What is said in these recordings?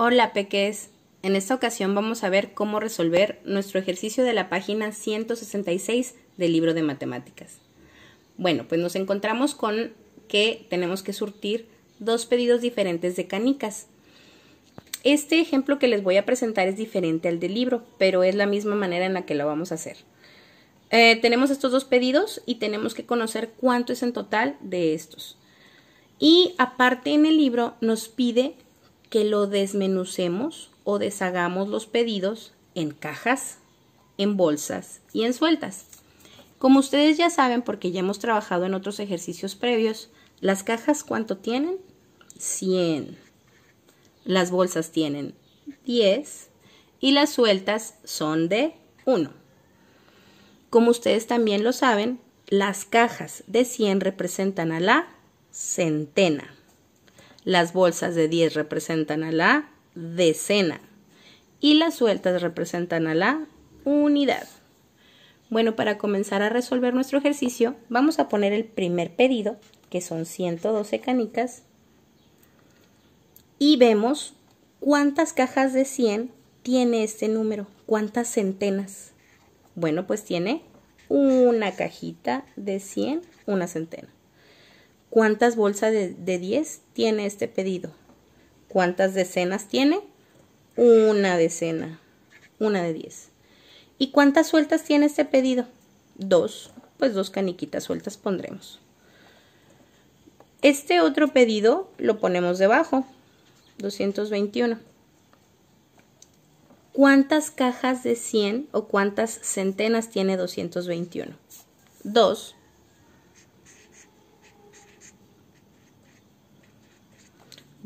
Hola peques, en esta ocasión vamos a ver cómo resolver nuestro ejercicio de la página 166 del libro de matemáticas. Bueno, pues nos encontramos con que tenemos que surtir dos pedidos diferentes de canicas. Este ejemplo que les voy a presentar es diferente al del libro, pero es la misma manera en la que lo vamos a hacer. Eh, tenemos estos dos pedidos y tenemos que conocer cuánto es en total de estos. Y aparte en el libro nos pide que lo desmenucemos o deshagamos los pedidos en cajas, en bolsas y en sueltas. Como ustedes ya saben, porque ya hemos trabajado en otros ejercicios previos, las cajas cuánto tienen? 100. Las bolsas tienen 10 y las sueltas son de 1. Como ustedes también lo saben, las cajas de 100 representan a la centena. Las bolsas de 10 representan a la decena y las sueltas representan a la unidad. Bueno, para comenzar a resolver nuestro ejercicio, vamos a poner el primer pedido, que son 112 canicas, y vemos cuántas cajas de 100 tiene este número, cuántas centenas. Bueno, pues tiene una cajita de 100, una centena. ¿Cuántas bolsas de, 10 tiene este pedido? ¿Cuántas decenas tiene? Una decena. Una de 10. ¿Y cuántas sueltas tiene este pedido? Dos. Pues dos caniquitas sueltas pondremos. Este otro pedido lo ponemos debajo. 221. ¿Cuántas cajas de 100 o cuántas centenas tiene 221? Dos.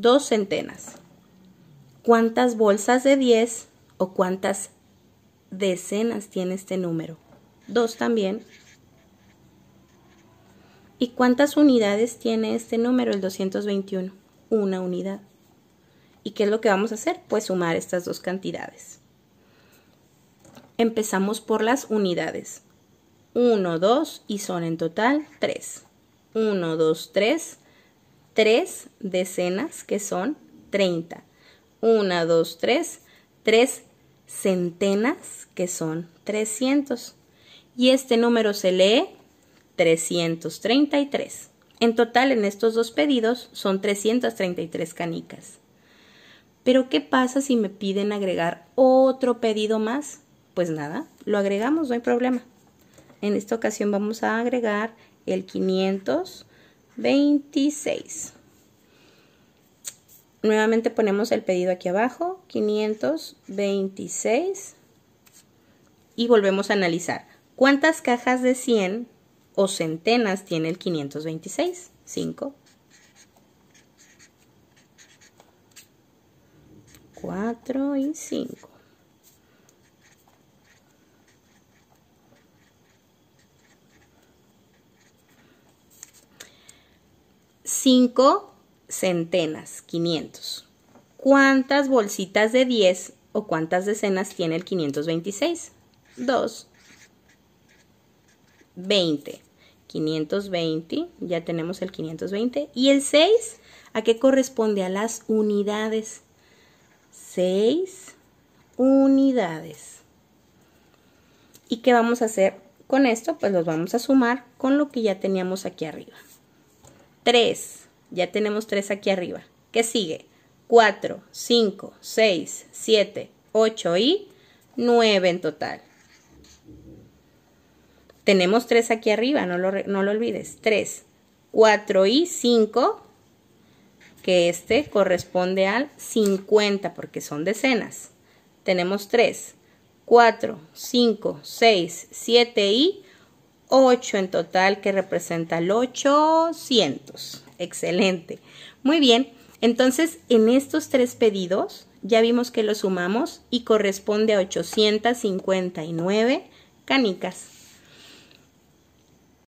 dos centenas. ¿Cuántas bolsas de 10 o cuántas decenas tiene este número? Dos también. ¿Y cuántas unidades tiene este número, el 221? Una unidad. ¿Y qué es lo que vamos a hacer? Pues sumar estas dos cantidades. Empezamos por las unidades. 1, 2 y son en total 3. 1, 2, 3 tres decenas, que son 30. Una, dos, tres. Tres centenas, que son 300. Y este número se lee 333. En total, en estos dos pedidos son 333 canicas. Pero, ¿qué pasa si me piden agregar otro pedido más? Pues nada, lo agregamos, no hay problema. En esta ocasión vamos a agregar el 500 26. Nuevamente ponemos el pedido aquí abajo, 526. Y volvemos a analizar. ¿Cuántas cajas de 100 o centenas tiene el 526? 5, 4 y 5. 5 centenas, 500. ¿Cuántas bolsitas de 10 o cuántas decenas tiene el 526? 2. 20. 520, ya tenemos el 520. ¿Y el 6? ¿A qué corresponde? A las unidades. 6 unidades. ¿Y qué vamos a hacer con esto? Pues los vamos a sumar con lo que ya teníamos aquí arriba. 3. Ya tenemos 3 aquí arriba. ¿Qué sigue? 4, 5, 6, 7, 8 y 9 en total. Tenemos 3 aquí arriba, no lo, no lo olvides. 3, 4 y 5, que este corresponde al 50 porque son decenas. Tenemos 3, 4, 5, 6, 7 y 8 en total, que representa el 800. Excelente. Muy bien. Entonces, en estos tres pedidos, ya vimos que los sumamos y corresponde a 859 canicas.